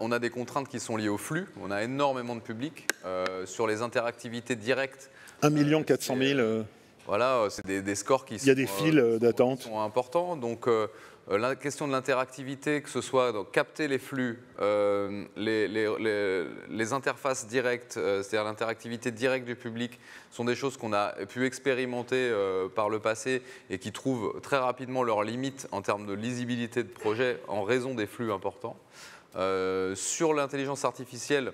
on a des contraintes qui sont liées au flux. On a énormément de public euh, sur les interactivités directes. 1 million 400 000. Euh, voilà, euh, c'est des, scores qui sont. Il y a des files d'attente. Sont importants. Donc la question de l'interactivité, que ce soit donc, capter les flux, les, interfaces directes, c'est-à-dire l'interactivité directe du public, sont des choses qu'on a pu expérimenter par le passé et qui trouvent très rapidement leurs limites en termes de lisibilité de projet en raison des flux importants. Euh, sur l'intelligence artificielle,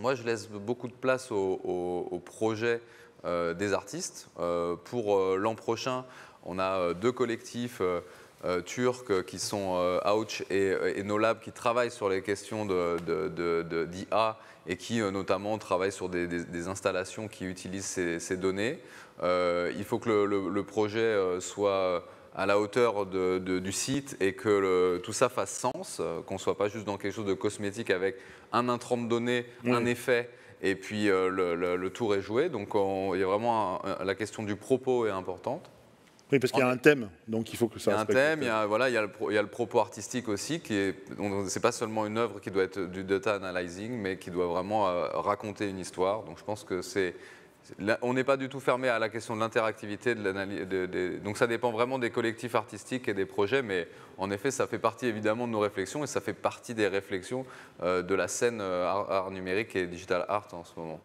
moi je laisse beaucoup de place au, projet euh, des artistes. Euh, pour l'an prochain, on a deux collectifs turcs qui sont Ouch et, no Nolab qui travaillent sur les questions d'IA de, et qui notamment travaillent sur des, installations qui utilisent ces, données. il faut que le projet soit à la hauteur de, du site et que tout ça fasse sens, euh, qu'on ne soit pas juste dans quelque chose de cosmétique avec un intrant donné, données, un effet, et puis euh, le, tour est joué. Donc il y a vraiment la question du propos est importante. Oui, parce qu'il y a un thème, donc il faut que ça. Il y a un thème, il y a, voilà, il le, il y a, le, propos artistique aussi, qui est, c'est pas seulement une œuvre qui doit être du data analyzing, mais qui doit vraiment euh, raconter une histoire. Donc je pense que c'est on n'est pas du tout fermé à la question de l'interactivité, de donc ça dépend vraiment des collectifs artistiques et des projets, mais en effet, ça fait partie évidemment de nos réflexions et ça fait partie des réflexions euh, de la scène euh, art numérique et digital art en ce moment.